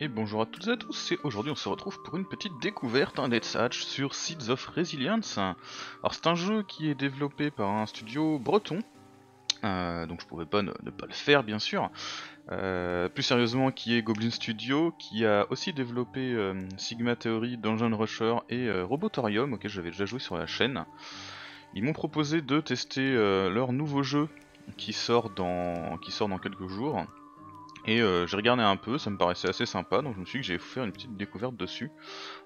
Et bonjour à toutes et à tous, et aujourd'hui on se retrouve pour une petite découverte, un Let's Hatch sur Seeds of Resilience. Alors c'est un jeu qui est développé par un studio breton, euh, donc je pouvais pas ne, pas le faire bien sûr. Euh, plus sérieusement, qui est Goblin Studio, qui a aussi développé euh, Sigma Theory, Dungeon Rusher et Robotorium, auquel j'avais déjà joué sur la chaîne. Ils m'ont proposé de tester leur nouveau jeu qui sort dans, qui sort dans quelques jours, et euh, j'ai regardé un peu, ça me paraissait assez sympa, donc je me suis dit que j'allais vous faire une petite découverte dessus.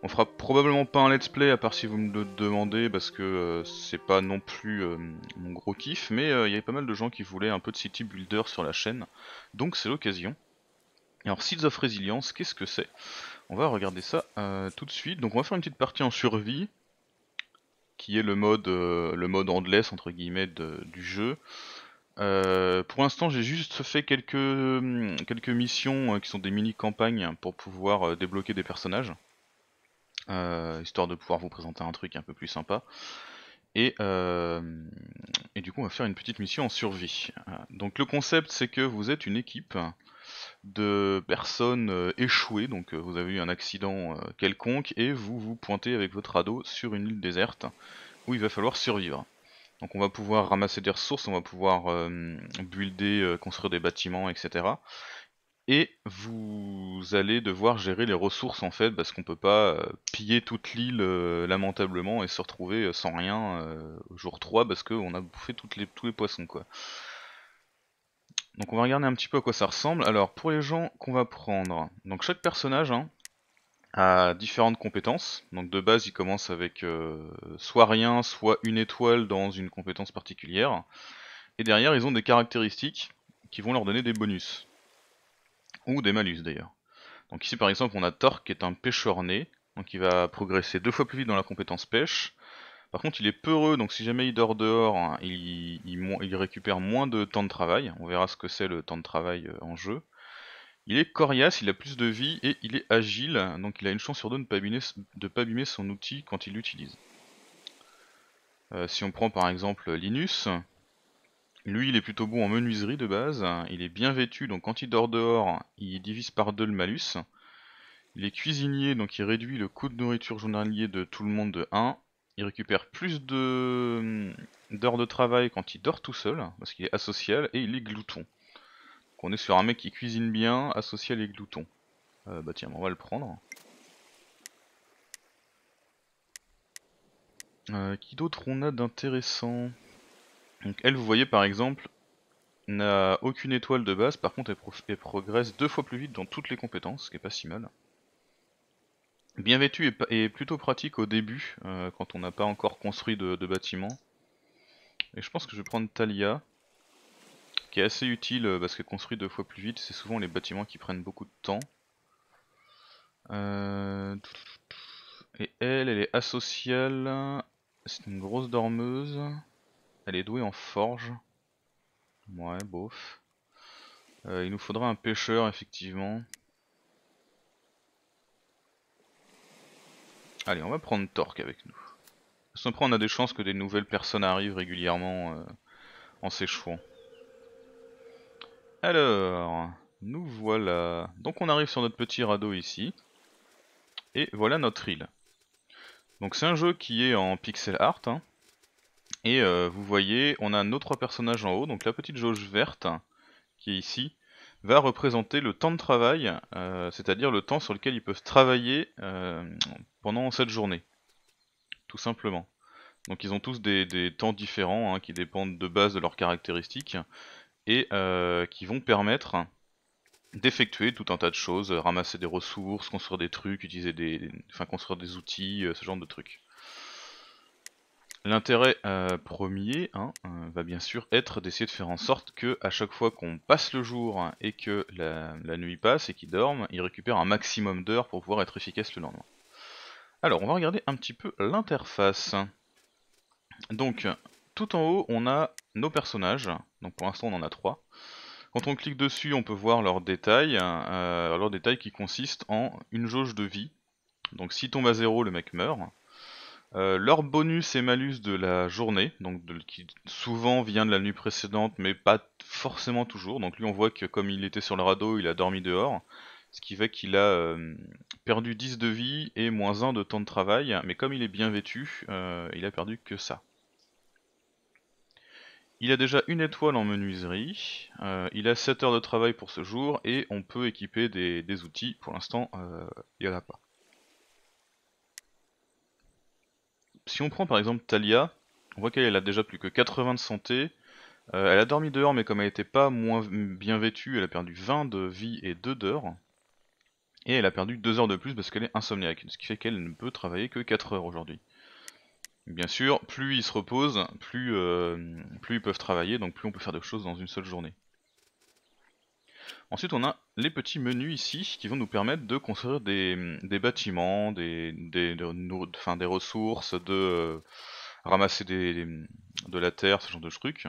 On fera probablement pas un let's play, à part si vous me le demandez, parce que euh, c'est pas non plus euh, mon gros kiff, mais il y avait pas mal de gens qui voulaient un peu de city builder sur la chaîne, donc c'est l'occasion. Alors Seeds of Resilience, qu'est-ce que c'est On va regarder ça tout de suite, donc on va faire une petite partie en survie, qui est le mode, le mode endless, entre guillemets, du jeu. Euh, pour l'instant, j'ai juste fait quelques, hum, quelques missions euh, qui sont des mini-campagnes pour pouvoir euh, débloquer des personnages, histoire de pouvoir vous présenter un truc un peu plus sympa. Et, et du coup, on va faire une petite mission en survie. Donc le concept, c'est que vous êtes une équipe de personnes échouées, donc vous avez eu un accident quelconque, et vous vous pointez avec votre radeau sur une île déserte où il va falloir survivre. Donc on va pouvoir ramasser des ressources, on va pouvoir euh, builder, euh, construire des bâtiments, etc. Et vous allez devoir gérer les ressources en fait, parce qu'on peut pas euh, piller toute l'île lamentablement et se retrouver sans rien au jour 3 parce qu'on a bouffé toutes les, tous les poissons quoi. Donc on va regarder un petit peu à quoi ça ressemble. Alors pour les gens qu'on va prendre, donc chaque personnage, hein, à différentes compétences. Donc de base, il commence avec euh, soit rien, soit une étoile dans une compétence particulière. Et derrière, ils ont des caractéristiques qui vont leur donner des bonus. Ou des malus d'ailleurs. Donc ici par exemple, on a Torque qui est un pêcheur né. Donc il va progresser deux fois plus vite dans la compétence pêche. Par contre, il est peureux, donc si jamais il dort dehors, hein, il, récupère moins de temps de travail. On verra ce que c'est le temps de travail euh, en jeu. Il est coriace, il a plus de vie et il est agile, donc il a une chance sur deux de ne pas abîmer, son outil quand il l'utilise. Euh, si on prend par exemple Linus, lui il est plutôt bon en menuiserie de base, il est bien vêtu, donc quand il dort dehors, il divise par deux le malus. Il est cuisinier, donc il réduit le coût de nourriture journalier de tout le monde de 1. Il récupère plus hum, d'heures de travail quand il dort tout seul, parce qu'il est asocial, et il est glouton on est sur un mec qui cuisine bien, associé à l'églouton. Euh, bah tiens, on va le prendre. Euh, qui d'autre on a d'intéressant Donc elle, vous voyez par exemple, n'a aucune étoile de base, par contre elle, progresse deux fois plus vite dans toutes les compétences, ce qui est pas si mal. Bien vêtue et, plutôt pratique au début, euh, quand on n'a pas encore construit de, de bâtiment. Et je pense que je vais prendre Talia qui est assez utile euh, parce qu'elle construit deux fois plus vite, c'est souvent les bâtiments qui prennent beaucoup de temps. Euh, et elle, elle est asociale, c'est une grosse dormeuse, elle est douée en forge. Ouais, bof. Euh, il nous faudra un pêcheur, effectivement. Allez, on va prendre Torque avec nous. Parce après, on a des chances que des nouvelles personnes arrivent régulièrement en s'échouant. Alors, nous voilà. Donc on arrive sur notre petit radeau ici. Et voilà notre île. Donc c'est un jeu qui est en pixel art. Hein. Et euh, vous voyez, on a nos trois personnages en haut. Donc la petite jauge verte, qui est ici, va représenter le temps de travail, euh, c'est-à-dire le temps sur lequel ils peuvent travailler euh, pendant cette journée. Tout simplement. Donc ils ont tous des, temps différents hein, qui dépendent de base de leurs caractéristiques et euh, qui vont permettre d'effectuer tout un tas de choses, euh, ramasser des ressources, construire des trucs, utiliser des, enfin construire des outils, euh, ce genre de trucs. L'intérêt premier hein, va bien sûr être d'essayer de faire en sorte que à chaque fois qu'on passe le jour et que la, nuit passe et qu'il dorment, il récupère un maximum d'heures pour pouvoir être efficace le lendemain. Alors on va regarder un petit peu l'interface. Donc tout en haut on a nos personnages. Donc pour l'instant on en a trois. Quand on clique dessus, on peut voir leurs détails euh, leur qui consiste en une jauge de vie. Donc s'il tombe à zéro, le mec meurt. Euh, leur bonus et malus de la journée, donc qui souvent vient de la nuit précédente, mais pas forcément toujours. Donc lui, on voit que comme il était sur le radeau, il a dormi dehors, ce qui fait qu'il a euh, perdu 10 de vie et moins 1 de temps de travail, mais comme il est bien vêtu, euh, il a perdu que ça. Il a déjà une étoile en menuiserie, euh, il a 7 heures de travail pour ce jour, et on peut équiper des, outils, pour l'instant euh, il n'y en a pas. Si on prend par exemple Talia, on voit qu'elle a déjà plus que 80 de santé, euh, elle a dormi dehors mais comme elle n'était pas moins bien vêtue, elle a perdu 20 de vie et 2 d'heures, et elle a perdu 2 heures de plus parce qu'elle est insomniaque, ce qui fait qu'elle ne peut travailler que 4 heures aujourd'hui. Bien sûr, plus ils se reposent, euh, plus, ils peuvent travailler, donc plus on peut faire de choses dans une seule journée. Ensuite, on a les petits menus ici qui vont nous permettre de construire des, bâtiments, des, des ressources, de euh, ramasser de la terre, ce genre de trucs.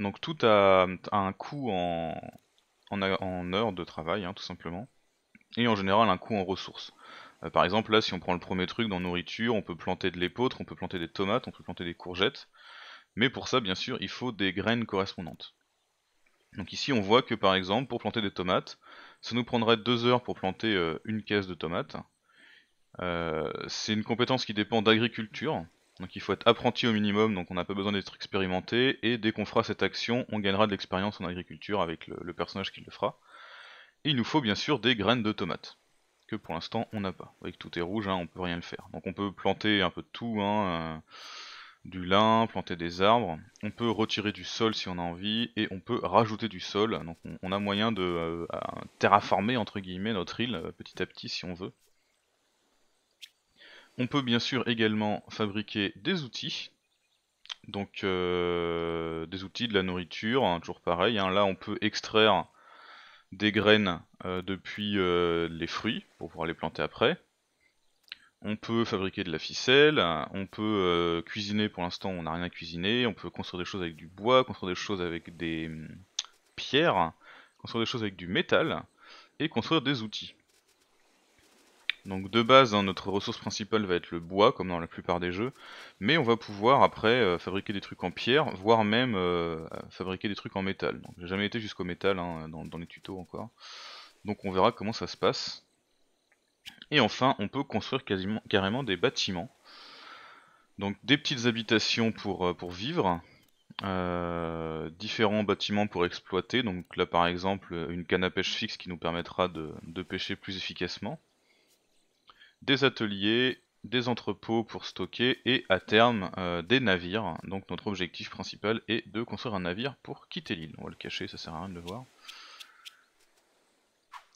Donc tout a, un coût en, heures de travail, hein, tout simplement, et en général un coût en ressources. Euh, par exemple, là, si on prend le premier truc dans nourriture, on peut planter de l'épeautre, on peut planter des tomates, on peut planter des courgettes. Mais pour ça, bien sûr, il faut des graines correspondantes. Donc ici, on voit que par exemple, pour planter des tomates, ça nous prendrait deux heures pour planter euh, une caisse de tomates. Euh, c'est une compétence qui dépend d'agriculture. Donc il faut être apprenti au minimum, donc on n'a pas besoin d'être expérimenté, et dès qu'on fera cette action, on gagnera de l'expérience en agriculture avec le, le personnage qui le fera. Et il nous faut bien sûr des graines de tomates que pour l'instant on n'a pas. Vous voyez que tout est rouge, on hein, on peut rien le faire. Donc on peut planter un peu de tout, hein, euh, du lin, planter des arbres, on peut retirer du sol si on a envie, et on peut rajouter du sol, donc on, a moyen de euh, terraformer entre guillemets notre île euh, petit à petit si on veut. On peut bien sûr également fabriquer des outils, donc des outils, de la nourriture, hein, toujours pareil, là on peut extraire des graines euh, depuis euh, les fruits pour pouvoir les planter après. On peut fabriquer de la ficelle, on peut euh, cuisiner, pour l'instant on n'a rien à cuisiner, on peut construire des choses avec du bois, construire des choses avec des hum, pierres, construire des choses avec du métal, et construire des outils. Donc de base, hein, notre ressource principale va être le bois, comme dans la plupart des jeux, mais on va pouvoir après euh, fabriquer des trucs en pierre, voire même euh, fabriquer des trucs en métal. j'ai jamais été jusqu'au métal hein, dans, les tutos encore. Donc on verra comment ça se passe. Et enfin, on peut construire quasiment, carrément des bâtiments. Donc des petites habitations pour, euh, pour vivre, différents bâtiments pour exploiter, donc là par exemple une canne à pêche fixe qui nous permettra de pêcher plus efficacement des ateliers, des entrepôts pour stocker et à terme euh, des navires. Donc notre objectif principal est de construire un navire pour quitter l'île. On va le cacher, ça sert à rien de le voir.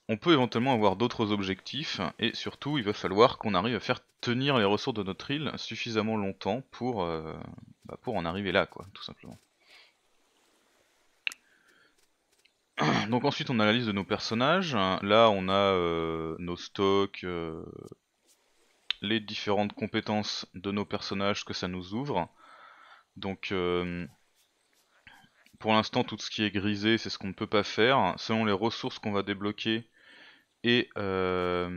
On peut éventuellement avoir d'autres objectifs et surtout il va falloir qu'on arrive à faire tenir les ressources de notre île suffisamment longtemps pour, euh, bah, pour en arriver là quoi, tout simplement. Donc ensuite on a la liste de nos personnages, là on a euh, nos stocks, les différentes compétences de nos personnages que ça nous ouvre. Donc euh, pour l'instant tout ce qui est grisé c'est ce qu'on ne peut pas faire. Selon les ressources qu'on va débloquer et euh,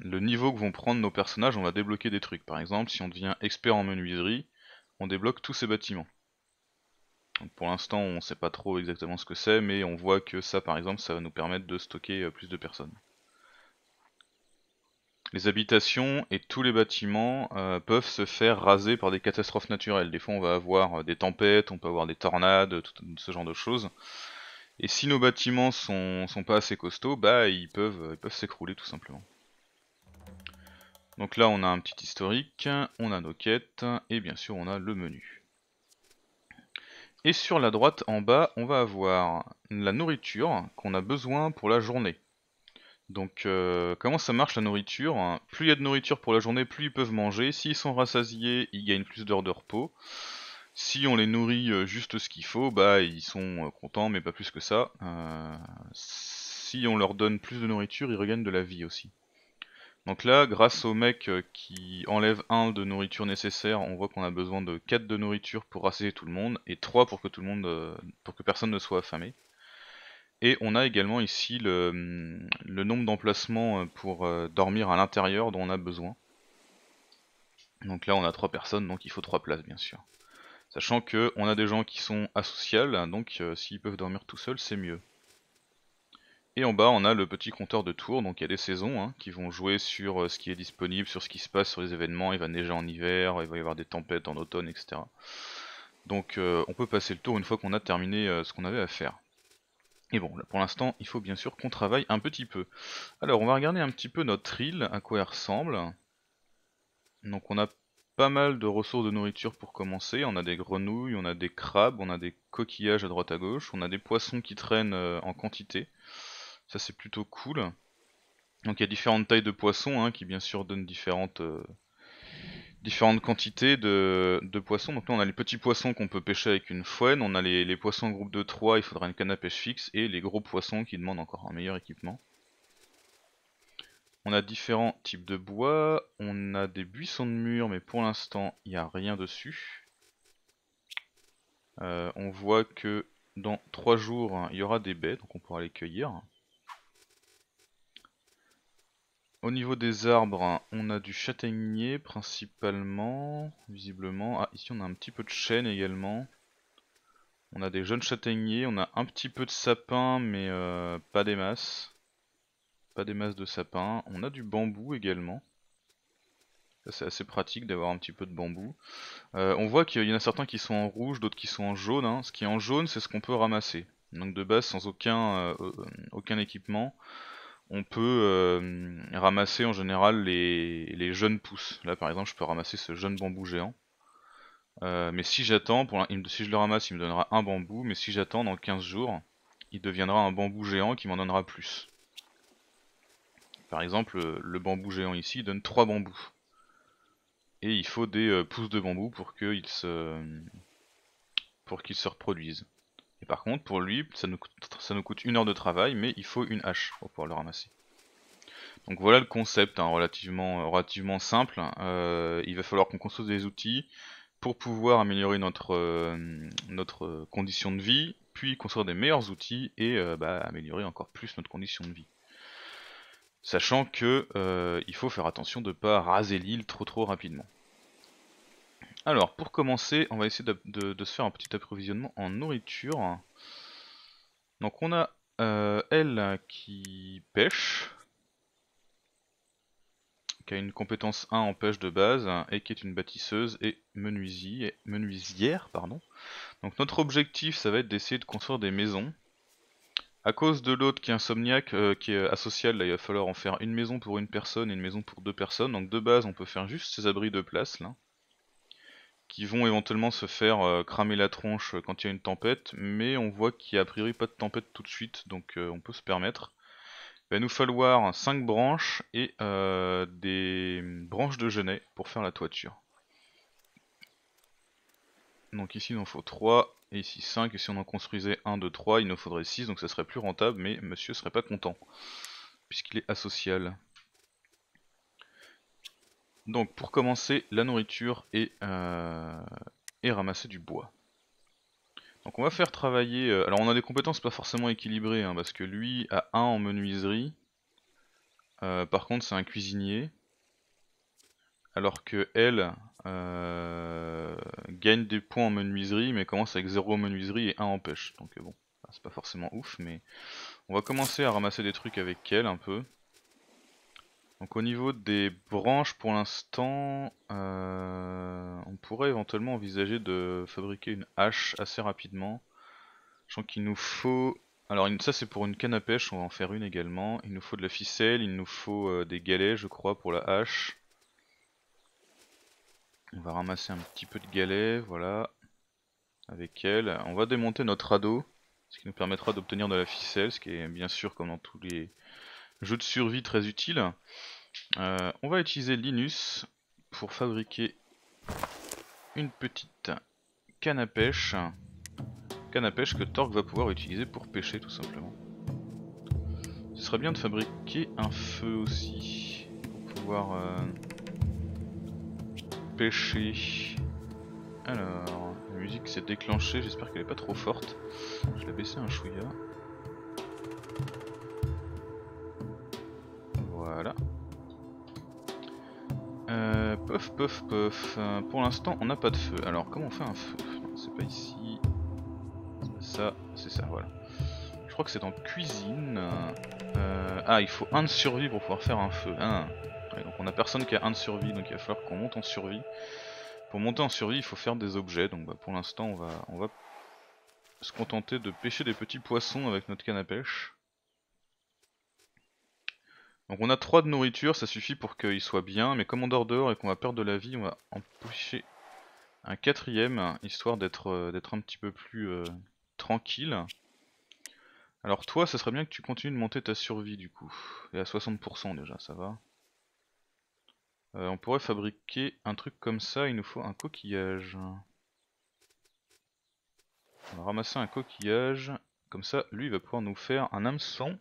le niveau que vont prendre nos personnages, on va débloquer des trucs. Par exemple, si on devient expert en menuiserie, on débloque tous ces bâtiments. pour l'instant on ne sait pas trop exactement ce que c'est, mais on voit que ça par exemple ça va nous permettre de stocker euh, plus de personnes. Les habitations et tous les bâtiments euh, peuvent se faire raser par des catastrophes naturelles. Des fois on va avoir euh, des tempêtes, on peut avoir des tornades, tout ce genre de choses. Et si nos bâtiments sont, sont pas assez costauds, bah ils peuvent ils peuvent s'écrouler tout simplement. Donc là on a un petit historique, on a nos quêtes, et bien sûr on a le menu. Et sur la droite en bas, on va avoir la nourriture qu'on a besoin pour la journée. Donc euh, comment ça marche la nourriture hein? Plus il y a de nourriture pour la journée, plus ils peuvent manger. S'ils sont rassasiés, ils gagnent plus d'heures de repos. Si on les nourrit euh, juste ce qu'il faut, bah ils sont euh, contents, mais pas plus que ça. si on leur donne plus de nourriture, ils regagnent de la vie aussi. Donc là, grâce au mec qui enlève un de nourriture nécessaire, on voit qu'on a besoin de 4 de nourriture pour rassasier tout le monde, et 3 pour que tout le monde, pour que personne ne soit affamé. Et on a également ici le, hum, nombre d'emplacements euh, pour euh, dormir à l'intérieur dont on a besoin. Donc là on a 3 personnes, donc il faut 3 places bien sûr. Sachant que on a des gens qui sont asociales, donc euh, s'ils peuvent dormir tout seuls c'est mieux. Et en bas on a le petit compteur de tours, donc il y a des saisons hein, qui vont jouer sur ce qui est disponible, sur ce qui se passe, sur les événements, il va neiger en hiver, il va y avoir des tempêtes en automne, etc. Donc on peut passer le tour une fois qu'on a terminé ce qu'on avait à faire. Et bon, pour l'instant, il faut bien sûr qu'on travaille un petit peu. Alors, on va regarder un petit peu notre île, à quoi elle ressemble. Donc on a pas mal de ressources de nourriture pour commencer. On a des grenouilles, on a des crabes, on a des coquillages à droite à gauche, on a des poissons qui traînent euh, en quantité. Ça c'est plutôt cool. Donc il y a différentes tailles de poissons hein, qui bien sûr donnent différentes, euh, différentes quantités de, poissons. Donc là, on a les petits poissons qu'on peut pêcher avec une fouenne, on a les, poissons en groupe de 3, il faudra une canne à pêche fixe, et les gros poissons qui demandent encore un meilleur équipement. On a différents types de bois, on a des buissons de murs, mais pour l'instant, il n'y a rien dessus. Euh, on voit que dans 3 jours, hein, il y aura des baies, donc on pourra les cueillir. Au niveau des arbres, on a du châtaignier principalement, visiblement. Ah, ici on a un petit peu de chêne également. On a des jeunes châtaigniers, on a un petit peu de sapin, mais euh, pas des masses. Pas des masses de sapin. On a du bambou également. C'est assez pratique d'avoir un petit peu de bambou. Euh, on voit qu'il y en a certains qui sont en rouge, d'autres qui sont en jaune. Hein. Ce qui est en jaune, c'est ce qu'on peut ramasser. Donc de base, sans aucun euh, équipement on peut euh, ramasser en général les, jeunes pousses. Là par exemple je peux ramasser ce jeune bambou géant. Euh, mais si j'attends, si je le ramasse il me donnera un bambou, mais si j'attends dans 15 jours, il deviendra un bambou géant qui m'en donnera plus. Par exemple euh, le bambou géant ici donne 3 bambous. Et il faut des pousses de bambou pour qu'il se, pour qu'ils se reproduisent par contre, pour lui, ça nous, coûte, une heure de travail, mais il faut une hache pour pouvoir le ramasser. Donc voilà le concept, hein, euh, relativement, simple. Euh, il va falloir qu'on construise des outils pour pouvoir améliorer notre, euh, condition de vie, puis construire des meilleurs outils et bah, améliorer encore plus notre condition de vie. Sachant que il faut faire attention de ne pas raser l'île trop trop rapidement. Alors, pour commencer, on va essayer de, se faire un petit approvisionnement en nourriture. Donc on a euh, elle qui pêche, qui a une compétence 1 en pêche de base, et qui est une bâtisseuse et menuisière. Pardon. Donc notre objectif, ça va être d'essayer de construire des maisons. A cause de l'autre qui est insomniaque, euh, qui est asocial, il va falloir en faire une maison pour une personne et une maison pour deux personnes. Donc de base, on peut faire juste ces abris de place, là qui vont éventuellement se faire euh, cramer la tronche euh, quand il y a une tempête, mais on voit qu'il n'y a a priori pas de tempête tout de suite, donc euh, on peut se permettre. Il va nous falloir 5 branches et des branches de genêt pour faire la toiture. Donc ici il en faut 3 et ici 5, et si on en construisait 1, 2, 3, il nous faudrait 6, donc ça serait plus rentable, mais monsieur serait pas content, puisqu'il est asocial. Donc pour commencer, la nourriture et, euh, et ramasser du bois. Donc on va faire travailler... Euh, alors on a des compétences pas forcément équilibrées, hein, parce que lui a 1 en menuiserie. Euh, par contre c'est un cuisinier. Alors que elle gagne des points en menuiserie, mais commence avec 0 en menuiserie et 1 en pêche. Donc bon, c'est pas forcément ouf, mais on va commencer à ramasser des trucs avec elle un peu. Donc au niveau des branches pour l'instant, euh, on pourrait éventuellement envisager de fabriquer une hache assez rapidement. Sachant qu'il nous faut... Alors ça c'est pour une canne à pêche, on va en faire une également. Il nous faut de la ficelle, il nous faut euh, des galets je crois pour la hache. On va ramasser un petit peu de galets, voilà. Avec elle. On va démonter notre radeau, ce qui nous permettra d'obtenir de la ficelle, ce qui est bien sûr comme dans tous les jeu de survie très utile. Euh, on va utiliser Linus pour fabriquer une petite canne à pêche. Canne à pêche que Torque va pouvoir utiliser pour pêcher tout simplement. Ce serait bien de fabriquer un feu aussi pour pouvoir euh, pêcher. Alors, la musique s'est déclenchée, j'espère qu'elle est pas trop forte. Je l'ai baissé un chouïa. Euh, pour l'instant, on n'a pas de feu. Alors, comment on fait un feu C'est pas ici. Ça, c'est ça, voilà. Je crois que c'est en cuisine. Euh, ah, il faut un de survie pour pouvoir faire un feu. Ah. donc on a personne qui a un de survie, donc il va falloir qu'on monte en survie. Pour monter en survie, il faut faire des objets. Donc bah, pour l'instant, on va, on va se contenter de pêcher des petits poissons avec notre canne à pêche. Donc on a 3 de nourriture, ça suffit pour qu'il soit bien, mais comme on dort dehors et qu'on va perdre de la vie, on va empêcher un quatrième, histoire euh, d'être un petit peu plus euh, tranquille. Alors toi, ça serait bien que tu continues de monter ta survie du coup. Et à 60% déjà, ça va. Euh, on pourrait fabriquer un truc comme ça, il nous faut un coquillage. On va ramasser un coquillage, comme ça lui il va pouvoir nous faire un hameçon.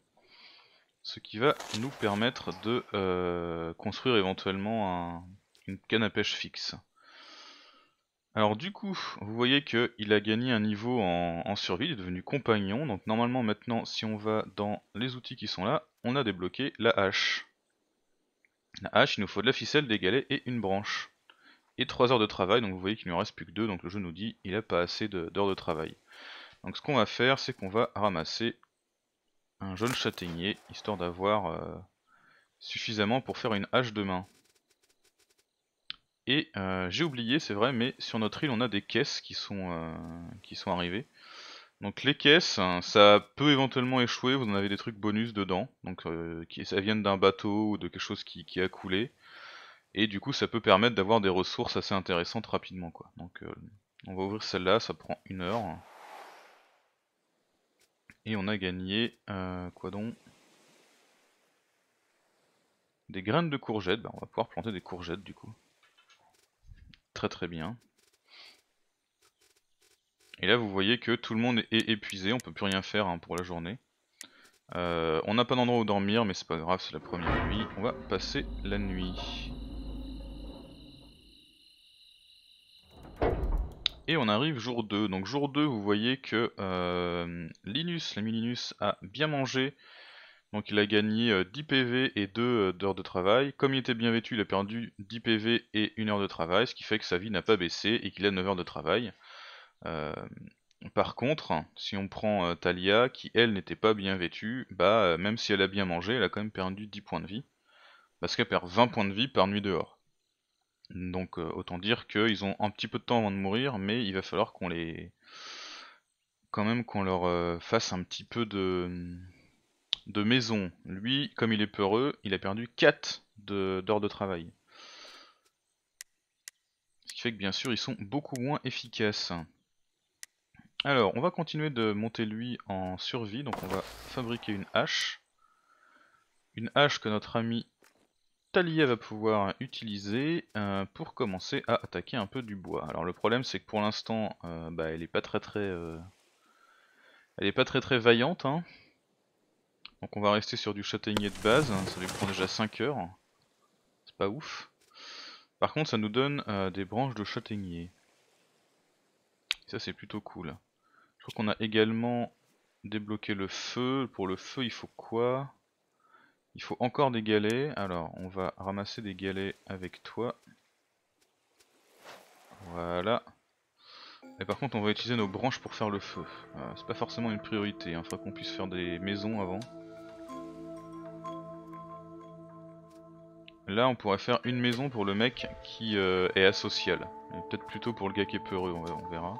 Ce qui va nous permettre de euh, construire éventuellement une canne à pêche fixe. Alors du coup, vous voyez qu'il a gagné un niveau en, survie, il est devenu compagnon. Donc normalement maintenant, si on va dans les outils qui sont là, on a débloqué la hache. La hache, il nous faut de la ficelle, des galets et une branche. Et 3 heures de travail, donc vous voyez qu'il ne nous reste plus que 2, donc le jeu nous dit qu'il n'a pas assez d'heures de travail. Donc ce qu'on va faire, c'est qu'on va ramasser un jeune châtaignier, histoire d'avoir euh, suffisamment pour faire une hache de main. Et euh, j'ai oublié, c'est vrai, mais sur notre île on a des caisses qui sont, euh, qui sont arrivées. Donc les caisses, hein, ça peut éventuellement échouer, vous en avez des trucs bonus dedans, donc qui, ça vient d'un bateau ou de quelque chose qui, a coulé. Et du coup ça peut permettre d'avoir des ressources assez intéressantes rapidement quoi. Donc on va ouvrir celle-là, ça prend une heure. Et on a gagné, euh, quoi donc Des graines de courgettes, bah, on va pouvoir planter des courgettes du coup. Très très bien. Et là vous voyez que tout le monde est épuisé, on peut plus rien faire hein, pour la journée. Euh, on n'a pas d'endroit où dormir mais c'est pas grave, c'est la première nuit. On va passer la nuit. Et on arrive jour 2. Donc jour 2, vous voyez que euh, Linus, l'ami Linus, a bien mangé. Donc il a gagné 10 euh, PV et 2 euh, d'heures de travail. Comme il était bien vêtu, il a perdu 10 PV et 1 heure de travail, ce qui fait que sa vie n'a pas baissé et qu'il a 9 heures de travail. par contre, si on prend Talia, qui elle n'était pas bien vêtue, bah même si elle a bien mangé, elle a quand même perdu 10 points de vie. Parce qu'elle perd 20 points de vie par nuit dehors. Donc euh, autant dire qu'ils ont un petit peu de temps avant de mourir, mais il va falloir qu'on les. quand même qu'on leur euh, fasse un petit peu de. de maison. Lui, comme il est peureux, il a perdu 4 d'heures de travail. Ce qui fait que bien sûr ils sont beaucoup moins efficaces. Alors, on va continuer de monter lui en survie, donc on va fabriquer une hache. Une hache que notre ami Talia va pouvoir utiliser euh, pour commencer à attaquer un peu du bois. Alors le problème c'est que pour l'instant euh, bah, elle est pas très très euh, elle est pas très très vaillante hein. Donc on va rester sur du châtaignier de base, ça lui prend déjà 5 heures. C'est pas ouf. Par contre ça nous donne des branches de châtaignier. Ça c'est plutôt cool. Je crois qu'on a également débloqué le feu. Pour le feu il faut quoi il faut encore des galets. Alors, on va ramasser des galets avec toi. Voilà. Et par contre, on va utiliser nos branches pour faire le feu. Euh, c'est pas forcément une priorité. Il hein. faudra qu'on puisse faire des maisons avant. Là, on pourrait faire une maison pour le mec qui euh, est asocial. Peut-être plutôt pour le gars qui est peureux, on verra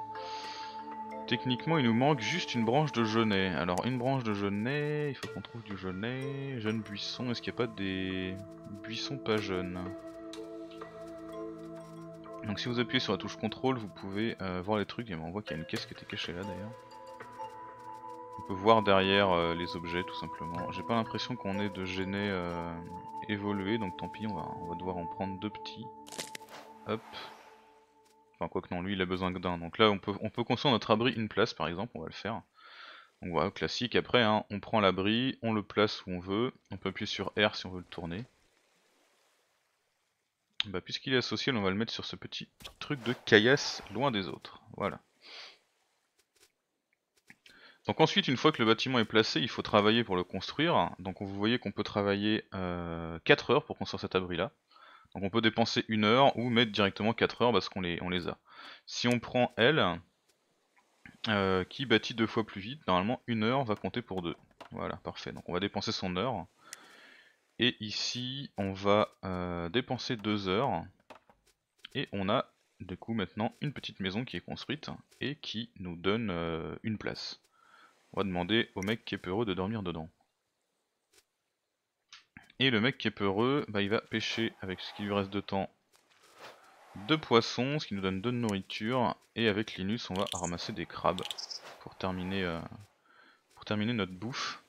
techniquement, il nous manque juste une branche de genêt. Alors, une branche de genêt, il faut qu'on trouve du genêt. Jeune buisson, est-ce qu'il n'y a pas des buissons pas jeunes Donc, si vous appuyez sur la touche contrôle, vous pouvez euh, voir les trucs. Et on voit qu'il y a une caisse qui était cachée là d'ailleurs. On peut voir derrière euh, les objets tout simplement. J'ai pas l'impression qu'on ait de genêt euh, évolué, donc tant pis, on va, on va devoir en prendre deux petits. Hop, Enfin, quoi que non, lui il a besoin d'un. Donc là, on peut, on peut construire notre abri une place par exemple, on va le faire. Donc voilà, classique. Après, hein, on prend l'abri, on le place où on veut. On peut appuyer sur R si on veut le tourner. Bah, puisqu'il est associé, on va le mettre sur ce petit truc de caillasse loin des autres. Voilà. Donc ensuite, une fois que le bâtiment est placé, il faut travailler pour le construire. Donc vous voyez qu'on peut travailler 4 euh, heures pour construire cet abri-là. Donc on peut dépenser une heure ou mettre directement 4 heures parce qu'on les, on les a. Si on prend elle, euh, qui bâtit deux fois plus vite, normalement une heure va compter pour deux. Voilà, parfait. Donc on va dépenser son heure. Et ici, on va euh, dépenser 2 heures. Et on a du coup maintenant une petite maison qui est construite et qui nous donne euh, une place. On va demander au mec qui est peureux de dormir dedans. Et le mec qui est peureux, bah, il va pêcher avec ce qui lui reste de temps de poissons, ce qui nous donne de nourriture. Et avec Linus, on va ramasser des crabes pour terminer, euh, pour terminer notre bouffe.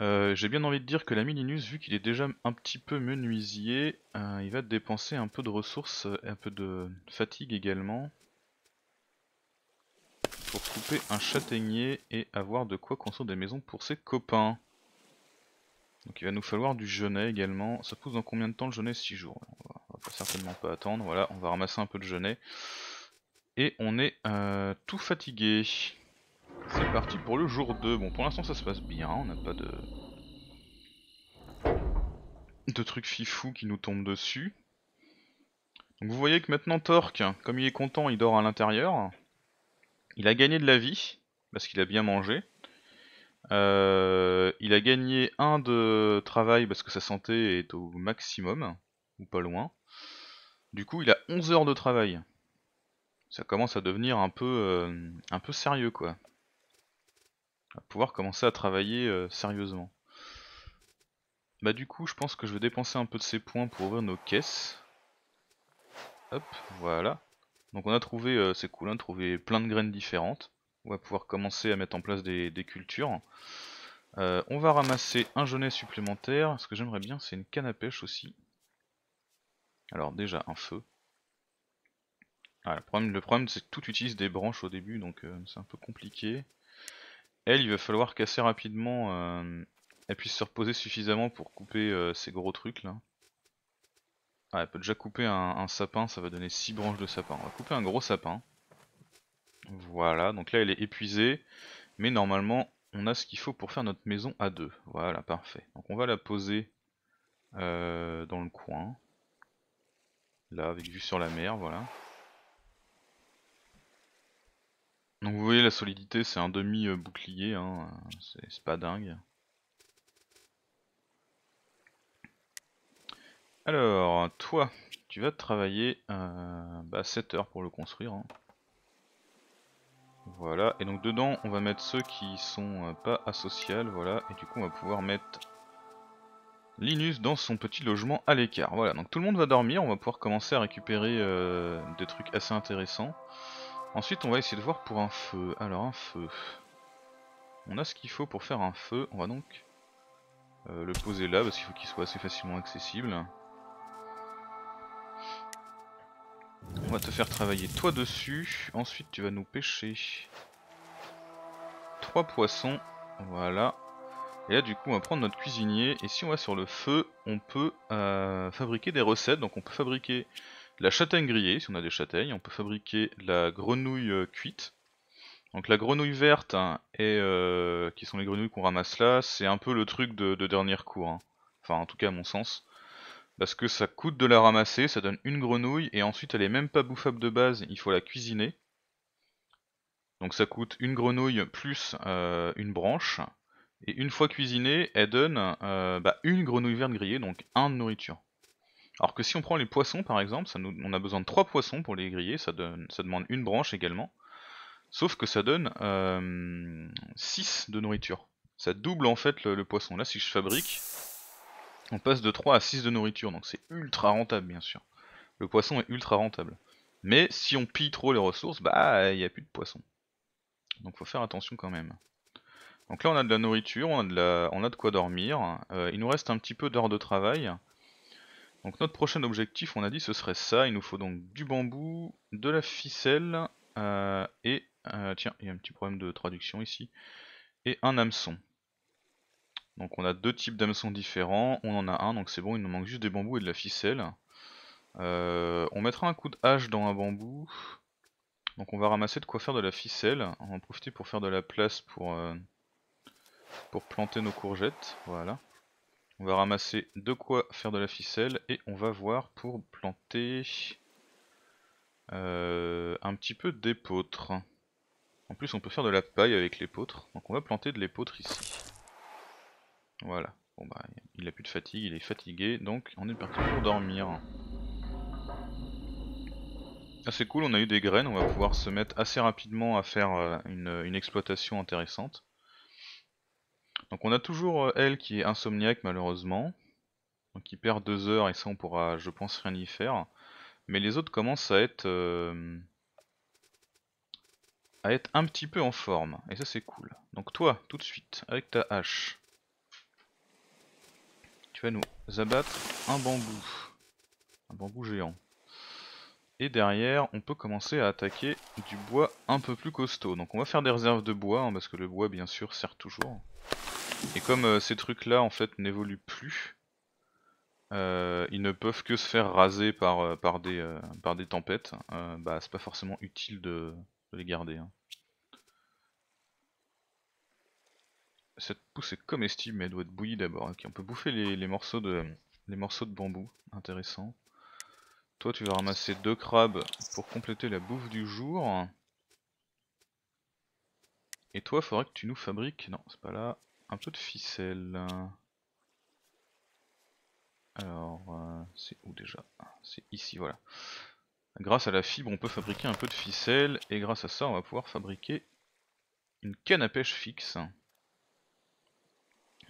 Euh, j'ai bien envie de dire que l'ami Linus, vu qu'il est déjà un petit peu menuisier, euh, il va dépenser un peu de ressources et un peu de fatigue également. Pour couper un châtaignier et avoir de quoi construire des maisons pour ses copains. Donc il va nous falloir du jeûner également. Ça pousse dans combien de temps le jeûner 6 jours on va, certainement pas attendre. Voilà, on va ramasser un peu de jeûner Et on est euh, tout fatigué. C'est parti pour le jour 2. Bon, pour l'instant ça se passe bien, on n'a pas de... de trucs fifou qui nous tombent dessus. Donc vous voyez que maintenant Torque, comme il est content, il dort à l'intérieur. Il a gagné de la vie, parce qu'il a bien mangé. Euh, il a gagné un de travail parce que sa santé est au maximum, ou pas loin. Du coup, il a 11 heures de travail. Ça commence à devenir un peu, euh, un peu sérieux, quoi. À pouvoir commencer à travailler euh, sérieusement. Bah du coup, je pense que je vais dépenser un peu de ces points pour ouvrir nos caisses. Hop, voilà. Donc on a trouvé, c'est cool, on hein, trouvé plein de graines différentes on va pouvoir commencer à mettre en place des, cultures. Euh, on va ramasser un genêt supplémentaire. Ce que j'aimerais bien, c'est une canne à pêche aussi. Alors déjà, un feu. Ah, le problème, c'est que tout utilise des branches au début, donc euh, c'est un peu compliqué. Elle, il va falloir qu'assez rapidement, euh, elle puisse se reposer suffisamment pour couper ces gros trucs là. Ah, elle peut déjà couper un, un sapin, ça va donner 6 branches de sapin. On va couper un gros sapin. Voilà, donc là elle est épuisée, mais normalement on a ce qu'il faut pour faire notre maison à deux. Voilà, parfait. Donc on va la poser euh, dans le coin. Là, avec vue sur la mer, voilà. Donc vous voyez la solidité, c'est un demi bouclier, hein. c'est pas dingue. Alors, toi, tu vas travailler 7 euh, bah, heures pour le construire. Hein. Voilà, et donc dedans on va mettre ceux qui sont euh, pas asociales, voilà, et du coup on va pouvoir mettre Linus dans son petit logement à l'écart. Voilà, donc tout le monde va dormir, on va pouvoir commencer à récupérer euh, des trucs assez intéressants. Ensuite on va essayer de voir pour un feu. Alors un feu, on a ce qu'il faut pour faire un feu, on va donc euh, le poser là parce qu'il faut qu'il soit assez facilement accessible. On va te faire travailler toi dessus, ensuite tu vas nous pêcher trois poissons, voilà. Et là du coup on va prendre notre cuisinier, et si on va sur le feu, on peut euh, fabriquer des recettes, donc on peut fabriquer la châtaigne grillée, si on a des châtaignes, on peut fabriquer la grenouille euh, cuite, donc la grenouille verte, et, hein, euh, qui sont les grenouilles qu'on ramasse là, c'est un peu le truc de, dernière dernier cours. Hein. Enfin en tout cas à mon sens. Parce que ça coûte de la ramasser, ça donne une grenouille, et ensuite elle est même pas bouffable de base, il faut la cuisiner. Donc ça coûte une grenouille plus euh, une branche. Et une fois cuisinée, elle donne euh, bah, une grenouille verte grillée, donc un de nourriture. Alors que si on prend les poissons par exemple, on a besoin de trois poissons pour les griller, ça, demande une branche également. Sauf que ça donne 6 euh, de nourriture. Ça double en fait le poisson. Là si je fabrique, on passe de 3 à 6 de nourriture, donc c'est ultra rentable bien sûr. Le poisson est ultra rentable. Mais si on pille trop les ressources, bah il n'y a plus de poisson. Donc faut faire attention quand même. Donc là on a de la nourriture, on a de, on a de quoi dormir. Euh, il nous reste un petit peu d'heures de travail. Donc notre prochain objectif, on a dit, ce serait ça. Il nous faut donc du bambou, de la ficelle, euh, et... Euh, tiens, il y a un petit problème de traduction ici. Et un hameçon. Donc on a deux types d'hameçons différents, on en a un, donc c'est bon, il nous manque juste des bambous et de la ficelle. Euh, on mettra un coup de hache dans un bambou. Donc on va ramasser de quoi faire de la ficelle. On va en profiter pour faire de la place pour, euh, pour planter nos courgettes. Voilà. On va ramasser de quoi faire de la ficelle et on va voir pour planter euh, un petit peu d'épeautre. En plus on peut faire de la paille avec l'épeautre, donc on va planter de l'épautre ici. Voilà. Bon bah, il a plus de fatigue, il est fatigué, donc on est parti pour dormir. Ah, c'est cool, on a eu des graines, on va pouvoir se mettre assez rapidement à faire euh, une, exploitation intéressante. Donc on a toujours euh, elle qui est insomniaque malheureusement, donc il perd deux heures et ça on pourra je pense rien y faire. Mais les autres commencent à être, euh, à être un petit peu en forme, et ça c'est cool. Donc toi, tout de suite, avec ta hache, tu vas nous abattre un bambou. Un bambou géant. Et derrière, on peut commencer à attaquer du bois un peu plus costaud. Donc on va faire des réserves de bois, hein, parce que le bois bien sûr sert toujours. Et comme euh, ces trucs là en fait n'évoluent plus, euh, ils ne peuvent que se faire raser par, euh, par, des, par des tempêtes, bah c'est pas forcément utile de, les garder. Hein. Cette pousse est comestible mais elle doit être bouillie d'abord. Ok, hein, on peut bouffer les, morceaux de, les morceaux de bambou. Intéressant. Toi tu vas ramasser deux crabes pour compléter la bouffe du jour. Et toi il faudrait que tu nous fabriques... Non, c'est pas là. Un peu de ficelle. Alors, euh, c'est où déjà C'est ici, voilà. Grâce à la fibre, on peut fabriquer un peu de ficelle, et grâce à ça, on va pouvoir fabriquer une canne à pêche fixe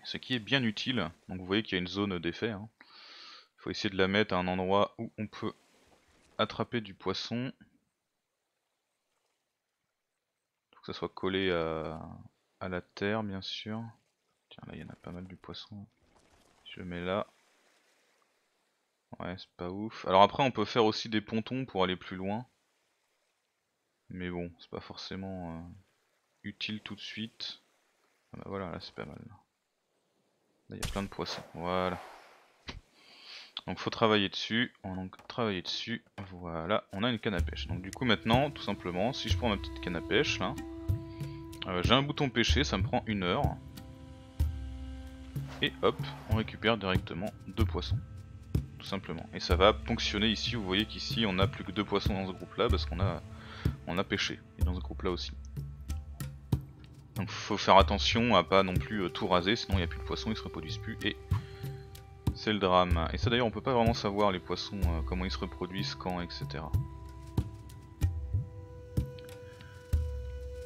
ce qui est bien utile. Donc vous voyez qu'il y a une zone d'effet. Hein. Il faut essayer de la mettre à un endroit où on peut attraper du poisson. Faut que ça soit collé à, la terre bien sûr. Tiens là il y en a pas mal du poisson. Je le mets là. Ouais c'est pas ouf. Alors après on peut faire aussi des pontons pour aller plus loin. Mais bon, c'est pas forcément euh, utile tout de suite. Ah bah voilà, là c'est pas mal. Là. Là, il y a plein de poissons. Voilà. Donc faut travailler dessus, on donc travailler dessus, voilà, on a une canne à pêche. Donc du coup maintenant, tout simplement, si je prends ma petite canne à pêche là, euh, j'ai un bouton pêcher, ça me prend une heure. Et hop, on récupère directement deux poissons, tout simplement. Et ça va ponctionner ici, vous voyez qu'ici on a plus que deux poissons dans ce groupe là, parce qu'on a, on a pêché, et dans ce groupe là aussi. Donc faut faire attention à pas non plus euh, tout raser, sinon il n'y a plus de poissons, ils se reproduisent plus et c'est le drame. Et ça d'ailleurs on peut pas vraiment savoir les poissons, euh, comment ils se reproduisent, quand, etc.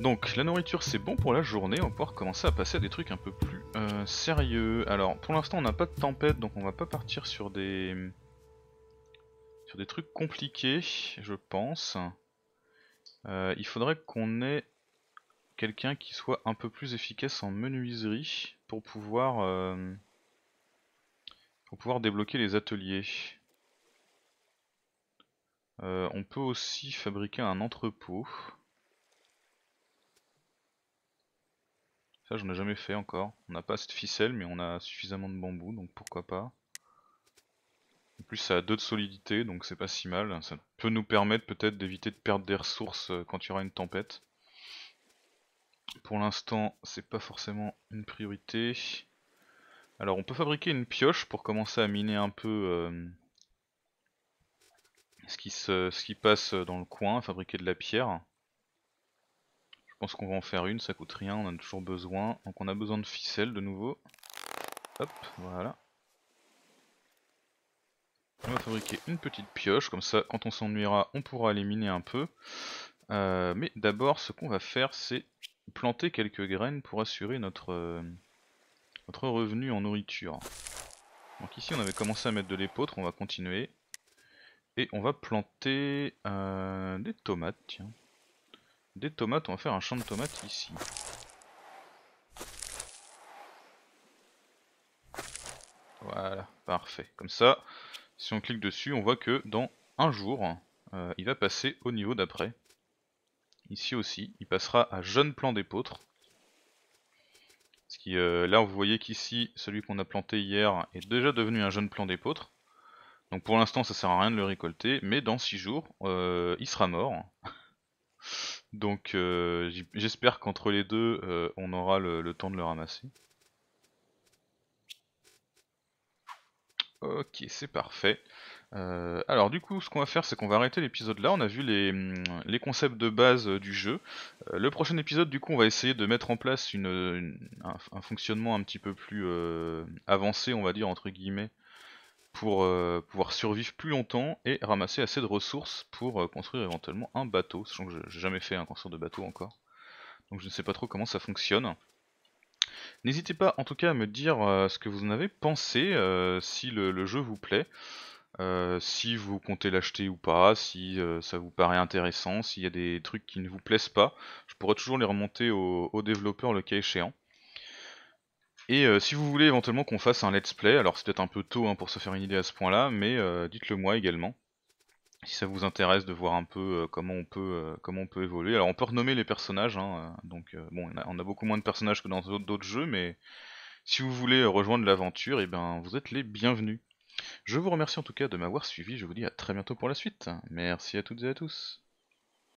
Donc la nourriture c'est bon pour la journée, on va pouvoir commencer à passer à des trucs un peu plus euh, sérieux. Alors pour l'instant on n'a pas de tempête donc on va pas partir sur des sur des trucs compliqués je pense. il faudrait qu'on ait quelqu'un qui soit un peu plus efficace en menuiserie pour pouvoir, euh, pour pouvoir débloquer les ateliers. Euh, on peut aussi fabriquer un entrepôt. Ça j'en ai jamais fait encore. On n'a pas cette ficelle mais on a suffisamment de bambou donc pourquoi pas. En plus ça a deux de solidité donc c'est pas si mal. Ça peut nous permettre peut-être d'éviter de perdre des ressources euh, quand il y aura une tempête. Pour l'instant, c'est pas forcément une priorité. Alors on peut fabriquer une pioche pour commencer à miner un peu euh, ce, qui ce qui passe dans le coin, fabriquer de la pierre. Je pense qu'on va en faire une, ça coûte rien, on a toujours besoin. Donc on a besoin de ficelles, de nouveau. Hop, voilà. On va fabriquer une petite pioche, comme ça quand on s'ennuiera on pourra aller miner un peu. Euh, mais d'abord ce qu'on va faire c'est planter quelques graines pour assurer notre, euh, notre revenu en nourriture. Donc ici on avait commencé à mettre de l'épeautre, on va continuer. Et on va planter euh, des tomates, tiens. Des tomates, on va faire un champ de tomates ici. Voilà, parfait. Comme ça, si on clique dessus, on voit que dans un jour, euh, il va passer au niveau d'après. Ici aussi, il passera à jeune plan d'épeautre Qui, euh, là vous voyez qu'ici celui qu'on a planté hier est déjà devenu un jeune plan d'épeautre Donc pour l'instant ça sert à rien de le récolter, mais dans 6 jours euh, il sera mort. Donc euh, j'espère qu'entre les deux on aura le, temps de le ramasser. Ok c'est parfait. Euh, alors du coup, ce qu'on va faire, c'est qu'on va arrêter l'épisode là. On a vu les, mm, concepts de base euh, du jeu. Euh, le prochain épisode, du coup, on va essayer de mettre en place un, fonctionnement un petit peu plus avancé, on va dire, entre guillemets, pour pouvoir survivre plus longtemps et ramasser assez de ressources pour construire éventuellement un bateau. Sachant que j'ai jamais fait un construire de bateau encore. Donc je ne sais pas trop comment ça fonctionne. N'hésitez pas en tout cas à me dire ce que vous en avez pensé, si le jeu vous plaît. Euh, si vous comptez l'acheter ou pas, si euh, ça vous paraît intéressant, s'il y a des trucs qui ne vous plaisent pas, je pourrais toujours les remonter au, développeur le cas échéant. Et euh, si vous voulez éventuellement qu'on fasse un let's play, alors c'est peut-être un peu tôt hein, pour se faire une idée à ce point-là, mais dites-le moi également. Si ça vous intéresse de voir un peu comment on peut comment on peut évoluer. Alors on peut renommer les personnages, hein, donc bon on a, beaucoup moins de personnages que dans d'autres jeux, mais si vous voulez rejoindre l'aventure, et eh ben vous êtes les bienvenus. Je vous remercie en tout cas de m'avoir suivi, je vous dis à très bientôt pour la suite. Merci à toutes et à tous.